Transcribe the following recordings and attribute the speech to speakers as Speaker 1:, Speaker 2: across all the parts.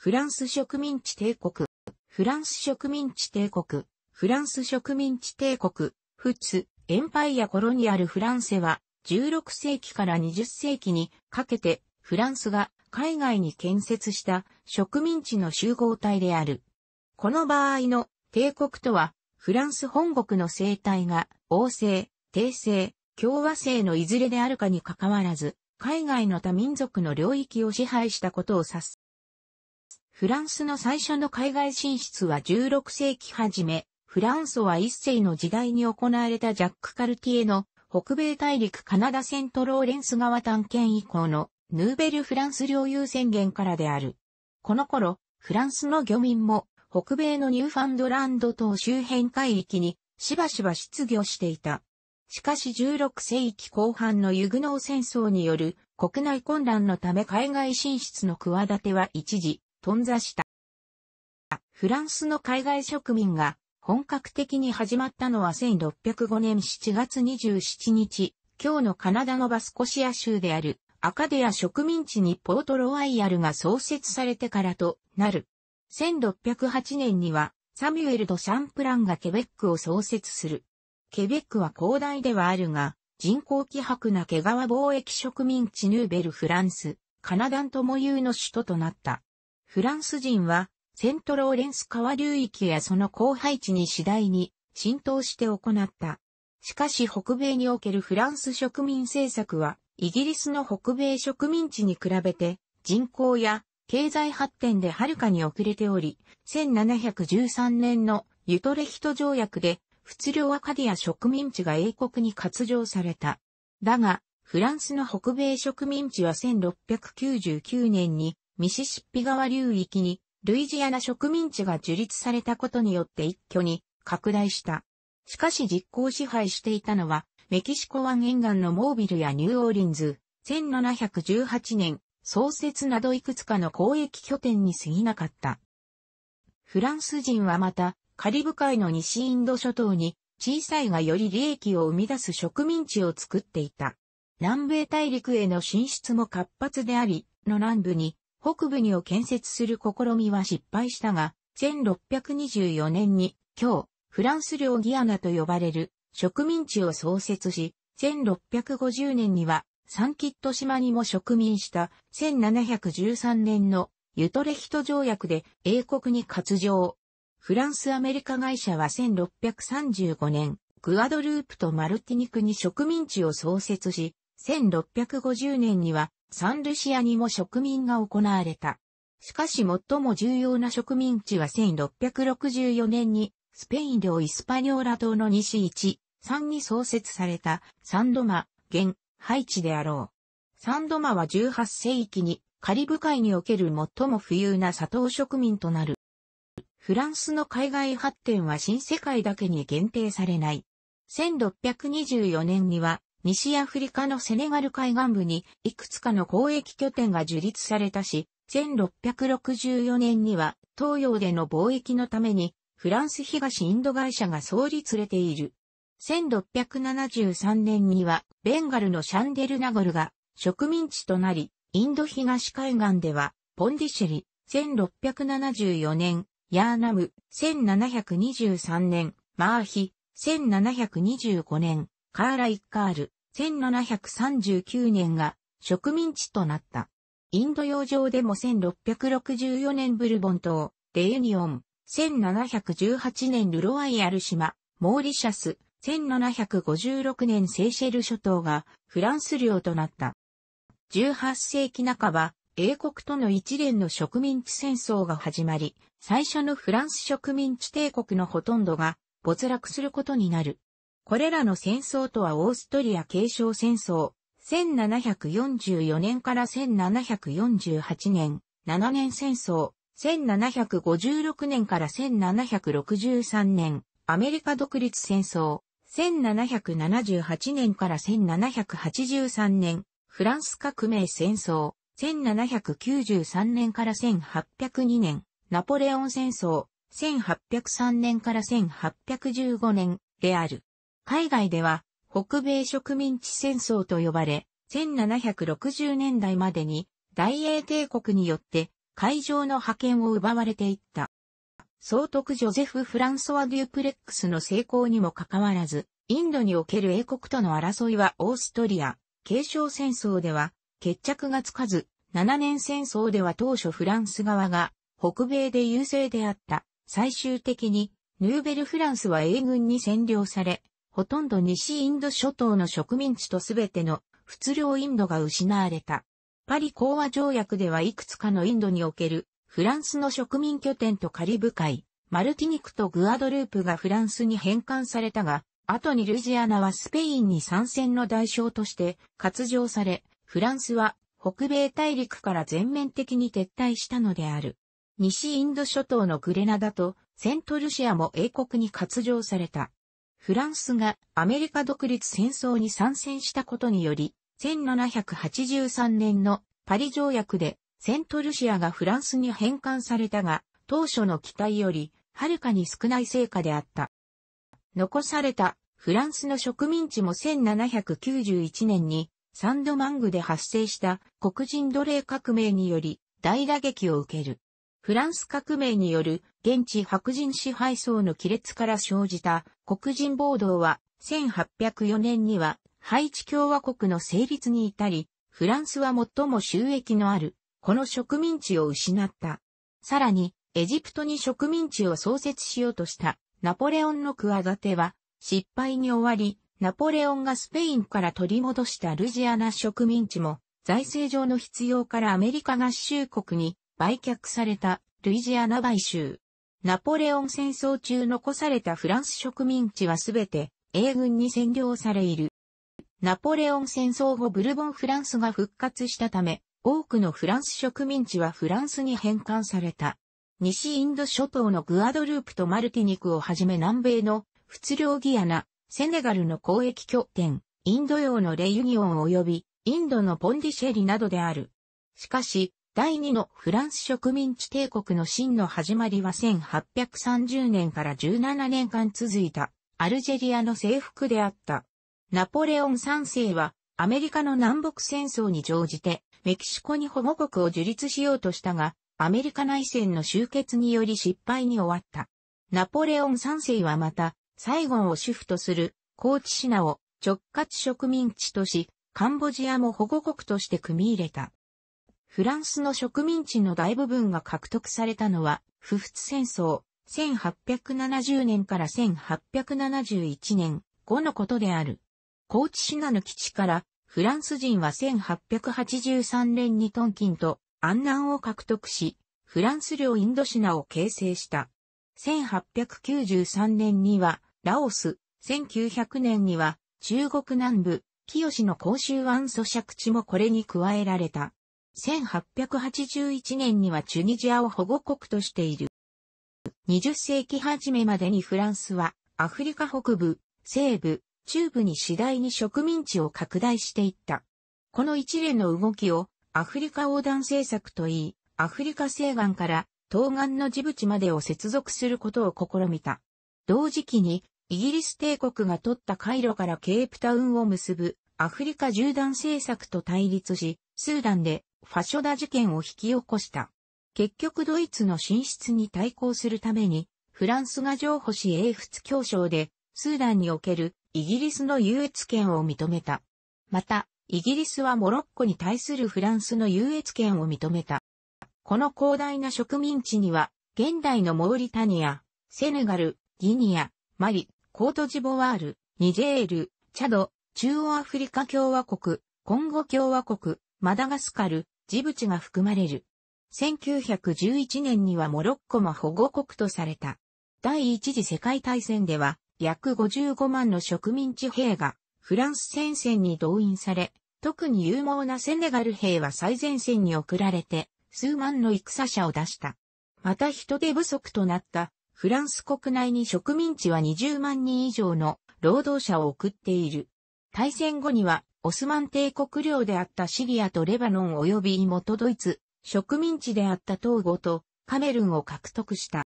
Speaker 1: フランス植民地帝国、フランス植民地帝国、フランス植民地帝国、フツ、エンパイアコロニアルフランセは、16世紀から20世紀にかけて、フランスが海外に建設した植民地の集合体である。この場合の帝国とは、フランス本国の生態が王政、帝政、共和政のいずれであるかにかかわらず、海外の他民族の領域を支配したことを指す。フランスの最初の海外進出は16世紀初め、フランソは一世の時代に行われたジャック・カルティエの北米大陸カナダセントローレンス川探検以降のヌーベルフランス領有宣言からである。この頃、フランスの漁民も北米のニューファンドランド島周辺海域にしばしば失業していた。しかし16世紀後半のユグノー戦争による国内混乱のため海外進出の企ては一時頓挫した。フランスの海外植民が本格的に始まったのは1605年7月27日、今日のカナダのバスコシア州であるアカデア植民地にポートロワイヤルが創設されてからとなる。1608年にはサミュエル・ド・シャンプランがケベックを創設する。ケベックは広大ではあるが、人口希薄な毛川貿易植民地ヌーベル・フランス、カナダンとも有の首都となった。フランス人は、セントローレンス川流域やその荒廃地に次第に浸透して行った。しかし北米におけるフランス植民政策は、イギリスの北米植民地に比べて、人口や経済発展ではるかに遅れており、1713年のユトレヒト条約で、仏領アカディア植民地が英国に割譲された。だが、フランスの北米植民地は1699年にミシシッピ川流域にルイジアナ植民地が樹立されたことによって一挙に拡大した。しかし実効支配していたのは、メキシコ湾沿岸のモービルやニューオーリンズ、1718年、創設などいくつかの交易拠点に過ぎなかった。フランス人はまた、カリブ海の西インド諸島に、小さいがより利益を生み出す植民地を作っていた。南米大陸への進出も活発であり、の南部に北部にを建設する試みは失敗したが、1624年に、今日、フランス領ギアナと呼ばれる植民地を創設し、1650年にはサンキット島にも植民した1713年のユトレヒト条約で英国に割譲。フランスアメリカ会社は1635年、グアドループとマルティニクに植民地を創設し、1650年にはサンルシアにも植民が行われた。しかし最も重要な植民地は1664年にスペイン領イスパニョーラ島の西1、3に創設されたサンドマ、現、ハイチであろう。サンドマは18世紀にカリブ海における最も富裕な砂糖植民となる。フランスの海外発展は新世界だけに限定されない。1624年には西アフリカのセネガル海岸部にいくつかの交易拠点が樹立されたし、1664年には東洋での貿易のためにフランス東インド会社が創立されている。1673年にはベンガルのシャンデルナゴルが植民地となり、インド東海岸ではポンディシェリ、1674年、ヤーナム、1723年、マーヒ、1725年、カーラ・イッカール、1739年が植民地となった。インド洋上でも1664年ブルボン島、デユニオン、1718年ルロワイアル島、モーリシャス、1756年セーシェル諸島がフランス領となった。18世紀半ば、英国との一連の植民地戦争が始まり、最初のフランス植民地帝国のほとんどが没落することになる。これらの戦争とはオーストリア継承戦争、1744年から1748年、7年戦争、1756年から1763年、アメリカ独立戦争、1778年から1783年、フランス革命戦争、1793年から1802年、ナポレオン戦争、1803年から1815年、である。海外では北米植民地戦争と呼ばれ、1760年代までに大英帝国によって海上の覇権を奪われていった。総督ジョゼフ・フランソワ・デュープレックスの成功にもかかわらず、インドにおける英国との争いはオーストリア、継承戦争では決着がつかず、7年戦争では当初フランス側が北米で優勢であった。最終的に、ヌーベルフランスは英軍に占領され、ほとんど西インド諸島の植民地とすべての仏領インドが失われた。パリ講和条約ではいくつかのインドにおけるフランスの植民拠点とカリブ海、マルティニクとグアドループがフランスに返還されたが、後にルジアナはスペインに参戦の代償として割譲され、フランスは北米大陸から全面的に撤退したのである。西インド諸島のグレナダとセントルシアも英国に割譲された。フランスがアメリカ独立戦争に参戦したことにより、1783年のパリ条約でセントルシアがフランスに返還されたが、当初の期待より、はるかに少ない成果であった。残されたフランスの植民地も1791年にサンドマングで発生した黒人奴隷革命により大打撃を受ける。フランス革命による現地白人支配層の亀裂から生じた黒人暴動は、1804年にはハイチ共和国の成立に至り、フランスは最も収益のある、この植民地を失った。さらに、エジプトに植民地を創設しようとしたナポレオンの企ては失敗に終わり、ナポレオンがスペインから取り戻したルジアナ植民地も財政上の必要からアメリカ合衆国に売却されたルイジアナ買収。ナポレオン戦争中残されたフランス植民地はすべて英軍に占領されいる。ナポレオン戦争後ブルボンフランスが復活したため、多くのフランス植民地はフランスに返還された。西インド諸島のグアドループとマルティニクをはじめ南米の仏領ギアナ、セネガルの交易拠点、インド洋のレユニオン及びインドのポンディシェリなどである。しかし、第二のフランス植民地帝国の真の始まりは1830年から17年間続いたアルジェリアの征服であった。ナポレオン3世はアメリカの南北戦争に乗じてメキシコに保護国を樹立しようとしたが、アメリカ内戦の終結により失敗に終わった。ナポレオン3世はまた、サイゴンを主婦とする高知シナを直轄植民地とし、カンボジアも保護国として組み入れた。フランスの植民地の大部分が獲得されたのは、不仏戦争、1870年から1871年後のことである。高知市なの基地から、フランス人は1883年にトンキンと安南を獲得し、フランス領インドシナを形成した。1893年にはラオス、1900年には中国南部、清の甲州湾咀嚼地もこれに加えられた。1881年にはチュニジアを保護国としている。20世紀初めまでにフランスはアフリカ北部、西部、中部に次第に植民地を拡大していった。この一連の動きをアフリカ横断政策といい、アフリカ西岸から東岸のジブチまでを接続することを試みた。同時期にイギリス帝国が取った回路からケープタウンを結ぶアフリカ縦断政策と対立し、スーダンでファショダ事件を引き起こした。結局ドイツの進出に対抗するために、フランスが譲歩し英仏協商で、スーダンにおけるイギリスの優越権を認めた。また、イギリスはモロッコに対するフランスの優越権を認めた。この広大な植民地には、現代のモーリタニア、セネガル、ギニア、マリ、コートジボワール、ニジェール、チャド、中央アフリカ共和国、コンゴ共和国、マダガスカル、ジブチが含まれる。1911年にはモロッコも保護国とされた。第一次世界大戦では、約55万の植民地兵が、フランス戦線に動員され、特に有望なセネガル兵は最前線に送られて、数万の戦者を出した。また人手不足となった、フランス国内に植民地は20万人以上の労働者を送っている。大戦後にはオスマン帝国領であったシリアとレバノン及び元ドイツ、植民地であった東郷とカメルンを獲得した。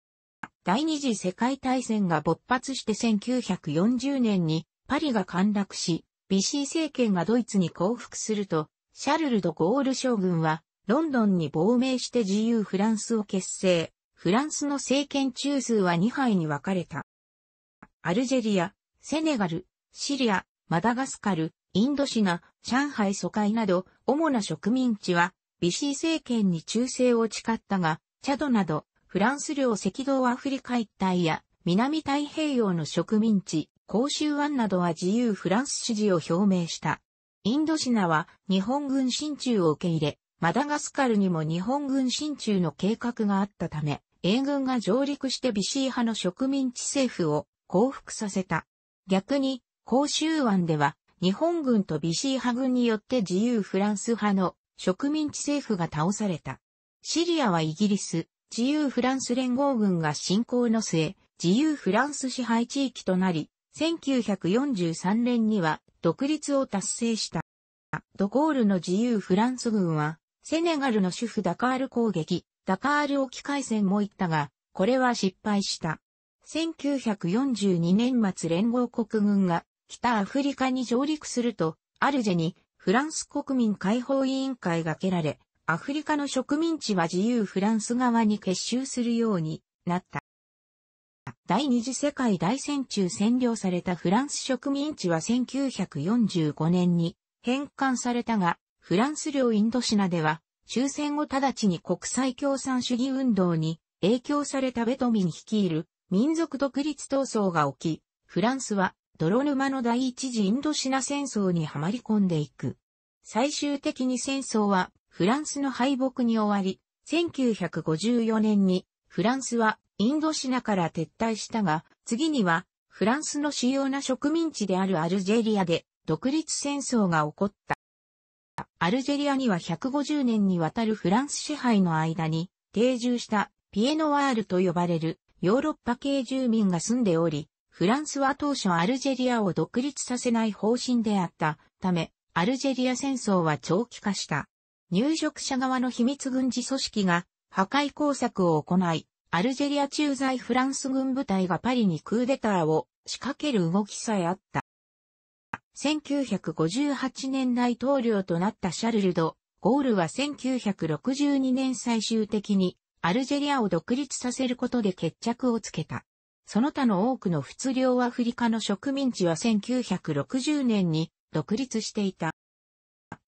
Speaker 1: 第二次世界大戦が勃発して1940年にパリが陥落し、ビシー政権がドイツに降伏すると、シャルル・ド・ゴール将軍はロンドンに亡命して自由フランスを結成。フランスの政権中枢は2杯に分かれた。アルジェリア、セネガル、シリア、マダガスカル、インドシナ、上海疎開など、主な植民地は、ビシー政権に忠誠を誓ったが、チャドなど、フランス領赤道アフリカ一帯や、南太平洋の植民地、甲州湾などは自由フランス支持を表明した。インドシナは日本軍進駐を受け入れ、マダガスカルにも日本軍進駐の計画があったため、英軍が上陸してビシー派の植民地政府を降伏させた。逆に、甲州湾では日本軍とビシー派軍によって自由フランス派の植民地政府が倒された。シリアはイギリス、自由フランス連合軍が侵攻の末、自由フランス支配地域となり、1943年には独立を達成した。ドゴールの自由フランス軍は、セネガルの主婦ダカール攻撃、ダカール沖海戦も行ったが、これは失敗した。1942年末連合国軍が北アフリカに上陸すると、アルジェにフランス国民解放委員会が蹴られ、アフリカの植民地は自由フランス側に結集するようになった。第二次世界大戦中占領されたフランス植民地は1945年に返還されたが、フランス領インドシナでは終戦後直ちに国際共産主義運動に影響されたベトミン率いる民族独立闘争が起き、フランスは泥沼の第一次インドシナ戦争にはまり込んでいく。最終的に戦争はフランスの敗北に終わり、1954年にフランスはインドシナから撤退したが、次にはフランスの主要な植民地であるアルジェリアで独立戦争が起こった。アルジェリアには150年にわたるフランス支配の間に定住したピエノワールと呼ばれるヨーロッパ系住民が住んでおり、フランスは当初アルジェリアを独立させない方針であったため、アルジェリア戦争は長期化した。入植者側の秘密軍事組織が破壊工作を行い、アルジェリア駐在フランス軍部隊がパリにクーデターを仕掛ける動きさえあった。1958年大統領となったシャルルド・ゴールは1962年最終的にアルジェリアを独立させることで決着をつけた。その他の多くの仏領アフリカの植民地は1960年に独立していた。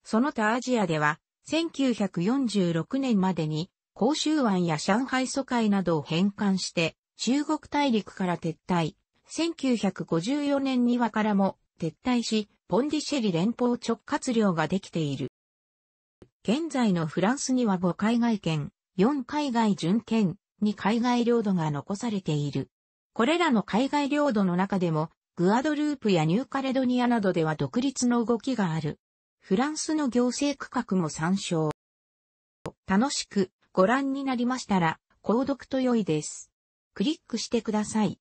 Speaker 1: その他アジアでは、1946年までに、広州湾や上海疎開などを返還して、中国大陸から撤退。1954年にはからも撤退し、ポンディシェリ連邦直轄領ができている。現在のフランスには5海外圏、4海外準圏、2海外領土が残されている。これらの海外領土の中でも、グアドループやニューカレドニアなどでは独立の動きがある。フランスの行政区画も参照。楽しくご覧になりましたら、購読と良いです。クリックしてください。